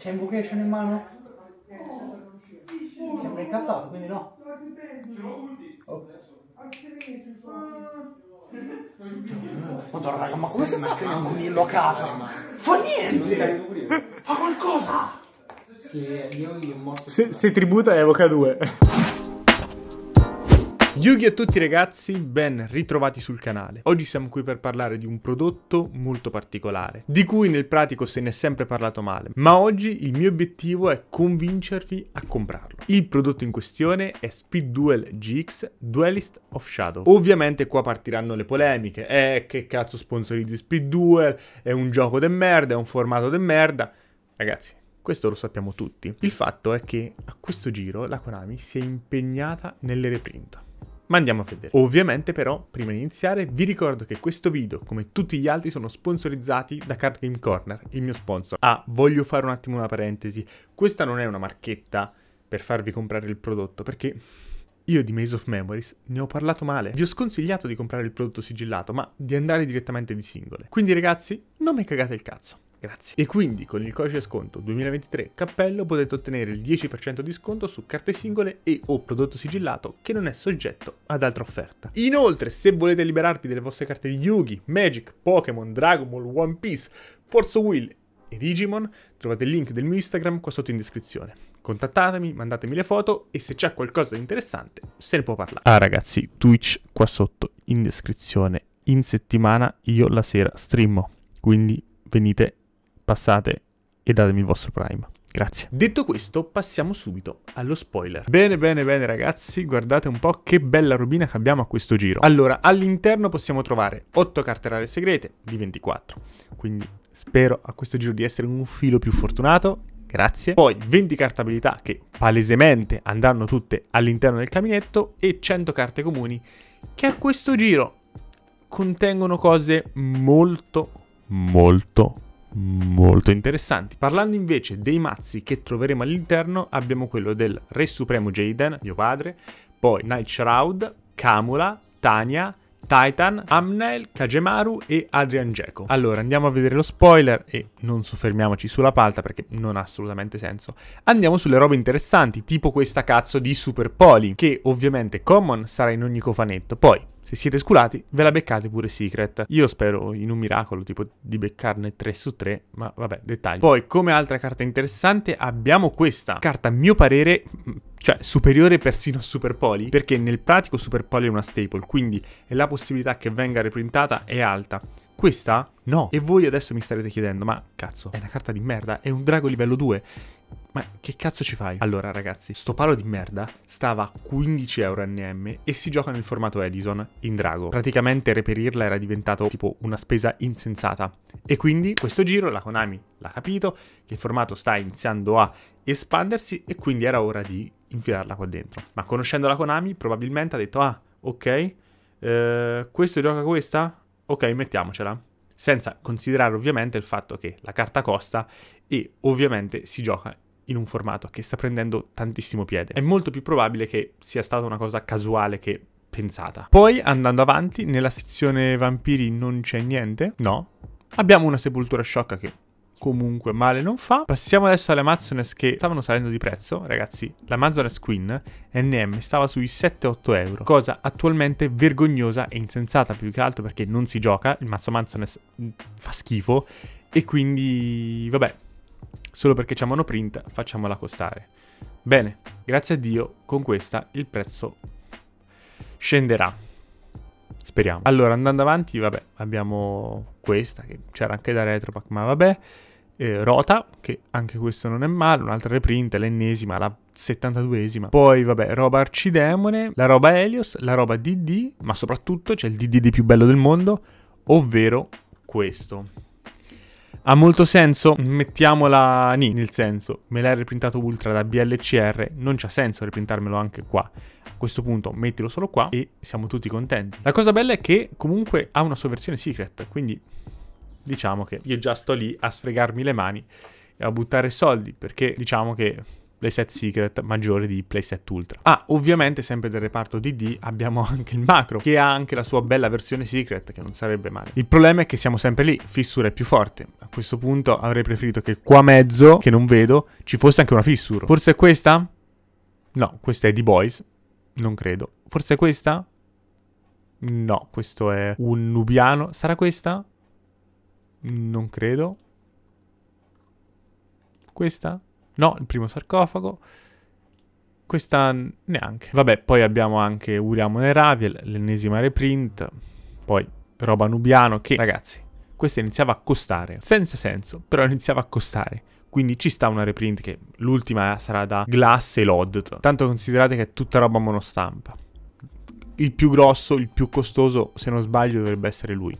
C'è invocation in mano? Mi sembra incazzato, quindi no. Oh. Madonna raga, ma come si fa a non punirlo a casa? Fa niente! Fa qualcosa! Se, se tributa evoca due. Yugi a tutti ragazzi, ben ritrovati sul canale. Oggi siamo qui per parlare di un prodotto molto particolare, di cui nel pratico se ne è sempre parlato male, ma oggi il mio obiettivo è convincervi a comprarlo. Il prodotto in questione è Speed Duel GX Duelist of Shadow. Ovviamente qua partiranno le polemiche, eh che cazzo sponsorizzi Speed Duel, è un gioco de merda, è un formato de merda. Ragazzi, questo lo sappiamo tutti. Il fatto è che a questo giro la Konami si è impegnata nelle reprint ma andiamo a vedere. Ovviamente però, prima di iniziare, vi ricordo che questo video, come tutti gli altri, sono sponsorizzati da Card Game Corner, il mio sponsor. Ah, voglio fare un attimo una parentesi, questa non è una marchetta per farvi comprare il prodotto, perché io di Maze of Memories ne ho parlato male. Vi ho sconsigliato di comprare il prodotto sigillato, ma di andare direttamente di singole. Quindi ragazzi, non mi cagate il cazzo. Grazie. E quindi con il codice sconto 2023 cappello potete ottenere il 10% di sconto su carte singole e o prodotto sigillato che non è soggetto ad altra offerta. Inoltre, se volete liberarvi delle vostre carte di Yugi, Magic, Pokémon, Dragon Ball, One Piece, Force Will e Digimon, trovate il link del mio Instagram qua sotto in descrizione. Contattatemi, mandatemi le foto e se c'è qualcosa di interessante se ne può parlare. Ah ragazzi, Twitch qua sotto in descrizione. In settimana io la sera streamo, quindi venite passate e datemi il vostro Prime. Grazie. Detto questo, passiamo subito allo spoiler. Bene, bene, bene ragazzi, guardate un po' che bella robina che abbiamo a questo giro. Allora, all'interno possiamo trovare 8 carte rare segrete di 24, quindi spero a questo giro di essere un filo più fortunato. Grazie. Poi 20 carte abilità che palesemente andranno tutte all'interno del caminetto e 100 carte comuni che a questo giro contengono cose molto, molto, molto interessanti. Parlando invece dei mazzi che troveremo all'interno, abbiamo quello del Re Supremo Jaden, mio padre, poi Night Shroud, Kamula, Tania, Titan, Amnel, Kagemaru e Adrian Geco. Allora andiamo a vedere lo spoiler e non soffermiamoci sulla palta perché non ha assolutamente senso. Andiamo sulle robe interessanti, tipo questa cazzo di Super Poli, che ovviamente Common sarà in ogni cofanetto. Poi, se siete sculati, ve la beccate pure Secret. Io spero in un miracolo tipo di beccarne 3 su 3, ma vabbè, dettagli. Poi, come altra carta interessante, abbiamo questa. Carta, a mio parere, cioè superiore persino a Super Superpoli, perché nel pratico Super Superpoli è una staple, quindi la possibilità che venga reprintata è alta. Questa? No. E voi adesso mi starete chiedendo, ma cazzo, è una carta di merda? È un drago livello 2? Ma che cazzo ci fai? Allora ragazzi, sto palo di merda stava a 15 euro NM e si gioca nel formato Edison in drago. Praticamente reperirla era diventato tipo una spesa insensata. E quindi questo giro la Konami l'ha capito, che il formato sta iniziando a espandersi e quindi era ora di infilarla qua dentro. Ma conoscendo la Konami probabilmente ha detto ah ok, eh, questo gioca questa? Ok, mettiamocela. Senza considerare ovviamente il fatto che la carta costa e ovviamente si gioca in un formato che sta prendendo tantissimo piede. È molto più probabile che sia stata una cosa casuale che pensata. Poi, andando avanti, nella sezione vampiri non c'è niente? No. Abbiamo una sepoltura sciocca che comunque male non fa. Passiamo adesso alle Amazones che stavano salendo di prezzo. Ragazzi, l'Amazones Queen NM stava sui 7-8 euro, cosa attualmente vergognosa e insensata più che altro perché non si gioca, il mazzo Amazones mm, fa schifo e quindi vabbè, solo perché c'è monoprint facciamola costare. Bene, grazie a Dio con questa il prezzo scenderà. Speriamo. Allora, andando avanti, vabbè, abbiamo questa che c'era anche da retropack, ma vabbè eh, Rota, che anche questo non è male, un'altra reprint, l'ennesima, la 72esima. Poi vabbè, roba Arcidemone, la roba Helios, la roba DD, ma soprattutto c'è il DDD più bello del mondo, ovvero questo. Ha molto senso? Mettiamola nì, nel senso, me l'hai reprintato ultra da BLCR, non c'ha senso reprintarmelo anche qua. A questo punto mettilo solo qua e siamo tutti contenti. La cosa bella è che comunque ha una sua versione secret, quindi diciamo che io già sto lì a sfregarmi le mani e a buttare soldi, perché diciamo che playset secret maggiore di playset ultra. Ah, ovviamente sempre del reparto DD abbiamo anche il macro, che ha anche la sua bella versione secret, che non sarebbe male. Il problema è che siamo sempre lì, fissura è più forte. A questo punto avrei preferito che qua mezzo, che non vedo, ci fosse anche una fissura. Forse è questa? No, questa è di Boys, non credo. Forse è questa? No, questo è un nubiano. Sarà questa? Non credo. Questa? No, il primo sarcofago. Questa neanche. Vabbè, poi abbiamo anche e Raviel, l'ennesima reprint. Poi roba nubiano che, ragazzi, questa iniziava a costare. Senza senso, però iniziava a costare. Quindi ci sta una reprint che l'ultima sarà da Glass e Lodd. Tanto considerate che è tutta roba monostampa. Il più grosso, il più costoso, se non sbaglio, dovrebbe essere lui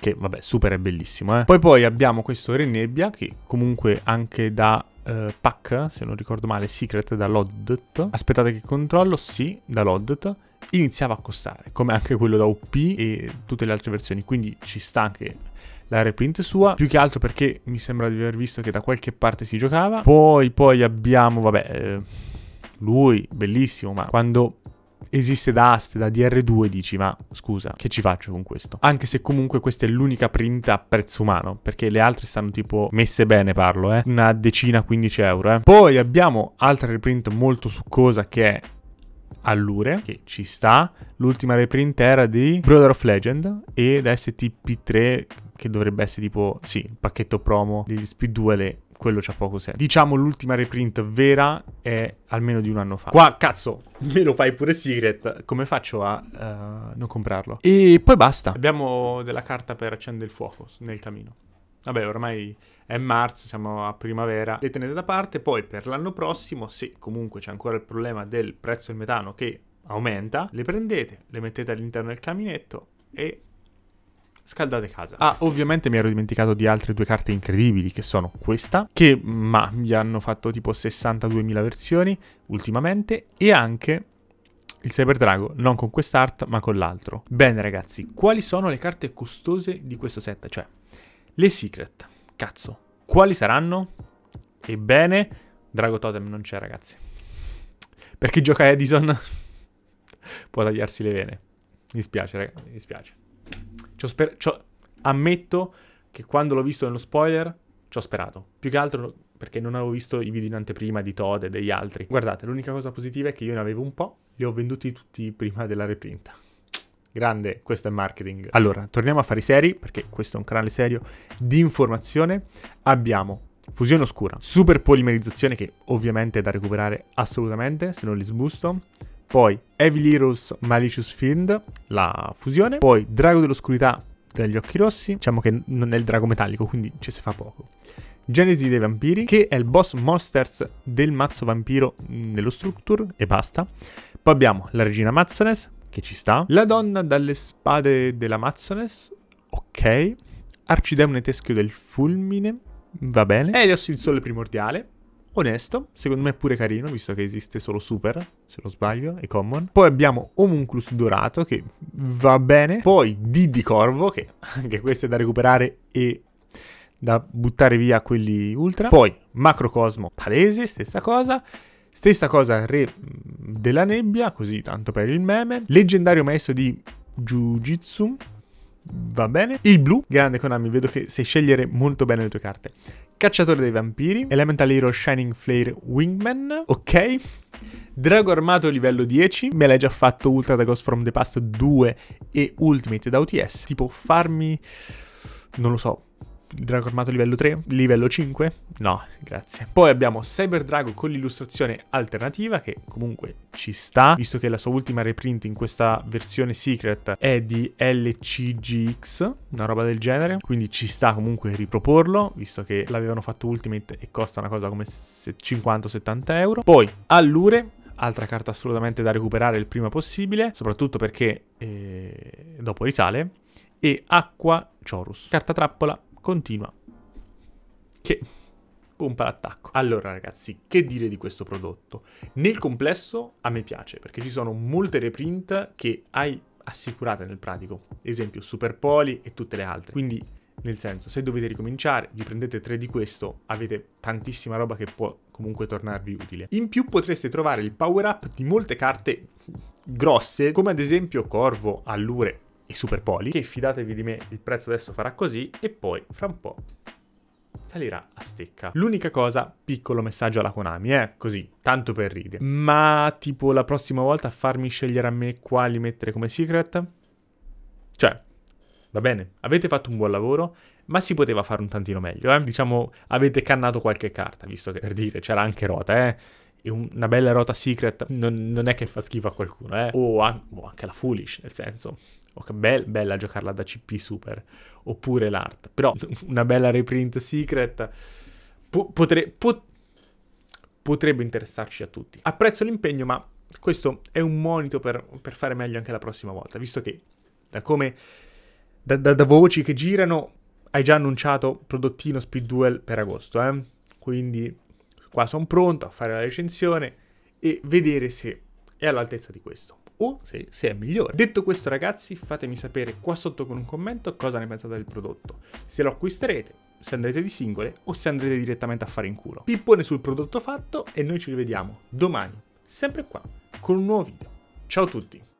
che vabbè, super è bellissimo. Eh? Poi poi abbiamo questo Re Nebbia, che comunque anche da Uh, eh, pack, se non ricordo male, Secret da Loddet. Aspettate che controllo, sì, da Loddet. Iniziava a costare, come anche quello da OP e tutte le altre versioni, quindi ci sta anche la reprint sua, più che altro perché mi sembra di aver visto che da qualche parte si giocava. Poi, poi abbiamo, vabbè, eh, lui, bellissimo, ma quando esiste da aste, da DR2, dici ma scusa, che ci faccio con questo? Anche se comunque questa è l'unica print a prezzo umano, perché le altre stanno tipo messe bene, parlo, eh, una decina, 15 euro, eh. Poi abbiamo altra reprint molto succosa che è Allure, che ci sta. L'ultima reprint era di Brother of Legend ed STP3, che dovrebbe essere tipo, sì, pacchetto promo di Speed 2, le quello c'ha poco senso. Diciamo l'ultima reprint vera è almeno di un anno fa. Qua, cazzo, me lo fai pure Secret. Come faccio a uh, non comprarlo? E poi basta. Abbiamo della carta per accendere il fuoco nel camino. Vabbè, ormai è marzo, siamo a primavera. Le tenete da parte, poi per l'anno prossimo, se comunque c'è ancora il problema del prezzo del metano che aumenta, le prendete, le mettete all'interno del caminetto e scaldate casa. Ah, ovviamente mi ero dimenticato di altre due carte incredibili che sono questa, che ma gli hanno fatto tipo 62.000 versioni ultimamente, e anche il Cyber Drago, non con quest'art ma con l'altro. Bene ragazzi, quali sono le carte costose di questo set? Cioè, le secret, cazzo, quali saranno? Ebbene, Drago Totem non c'è ragazzi. Per chi gioca Edison può tagliarsi le vene. Mi spiace, ragazzi, mi spiace. C'ho sper- c'ho... Ammetto che quando l'ho visto nello spoiler, ci ho sperato. Più che altro perché non avevo visto i video in anteprima di Todd e degli altri. Guardate, l'unica cosa positiva è che io ne avevo un po', li ho venduti tutti prima della reprinta. Grande, questo è marketing. Allora, torniamo a fare i seri, perché questo è un canale serio di informazione. Abbiamo fusione oscura, super polimerizzazione che ovviamente è da recuperare assolutamente, se non li sbusto poi Evil Heroes Malicious Fiend, la fusione, poi Drago dell'Oscurità dagli Occhi Rossi, diciamo che non è il drago metallico, quindi ci si fa poco. Genesi dei Vampiri, che è il boss monsters del mazzo vampiro nello structure, e basta. Poi abbiamo la regina Mazzones, che ci sta. La donna dalle spade della Mazzones, ok. Arcidemone teschio del fulmine, va bene. Elios il sole primordiale, onesto, secondo me pure carino, visto che esiste solo super, se non sbaglio, e common. Poi abbiamo Homunculus Dorato, che va bene. Poi Diddy Corvo, che anche questo è da recuperare e da buttare via quelli ultra. Poi Macrocosmo palese, stessa cosa. Stessa cosa Re della Nebbia, così tanto per il meme. Leggendario maestro di jiu va bene. Il blu, grande Konami, vedo che sai scegliere molto bene le tue carte. Cacciatore dei vampiri, Elemental Hero Shining Flare Wingman, ok. Drago armato livello 10, me l'hai già fatto Ultra da Ghost from the Past 2 e Ultimate da UTS, tipo farmi non lo so, drago armato livello 3? Livello 5? No, grazie. Poi abbiamo Cyber Drago con l'illustrazione alternativa, che comunque ci sta, visto che la sua ultima reprint in questa versione secret è di LCGX, una roba del genere, quindi ci sta comunque riproporlo, visto che l'avevano fatto Ultimate e costa una cosa come 50-70 euro. Poi Allure, altra carta assolutamente da recuperare il prima possibile, soprattutto perché eh, dopo risale, e Acqua Chorus, carta trappola continua che pompa l'attacco. Allora ragazzi, che dire di questo prodotto? Nel complesso a me piace perché ci sono molte reprint che hai assicurate nel pratico, esempio Super Poli e tutte le altre. Quindi nel senso, se dovete ricominciare, vi prendete tre di questo, avete tantissima roba che può comunque tornarvi utile. In più potreste trovare il power up di molte carte grosse, come ad esempio Corvo, Allure, e Superpoli, che fidatevi di me, il prezzo adesso farà così e poi fra un po' salirà a stecca. L'unica cosa, piccolo messaggio alla Konami, eh, così, tanto per ridere. Ma tipo la prossima volta farmi scegliere a me quali mettere come secret? Cioè, va bene, avete fatto un buon lavoro, ma si poteva fare un tantino meglio, eh? Diciamo, avete cannato qualche carta, visto che per dire c'era anche rota, eh? E una bella rota secret non, non è che fa schifo a qualcuno, eh? O, an- o anche la foolish, nel senso, Ok, be- bella giocarla da CP Super. Oppure l'art. Però una bella reprint secret po- potre- pot- potrebbe interessarci a tutti. Apprezzo l'impegno, ma questo è un monito per, per fare meglio anche la prossima volta, visto che da come... Da, da, da voci che girano, hai già annunciato prodottino Speed Duel per agosto, eh? Quindi qua sono pronto a fare la recensione e vedere se è all'altezza di questo o se, se, è migliore. Detto questo ragazzi fatemi sapere qua sotto con un commento cosa ne pensate del prodotto, se lo acquisterete, se andrete di singole o se andrete direttamente a fare in culo. Pippone sul prodotto fatto e noi ci rivediamo domani, sempre qua, con un nuovo video. Ciao a tutti!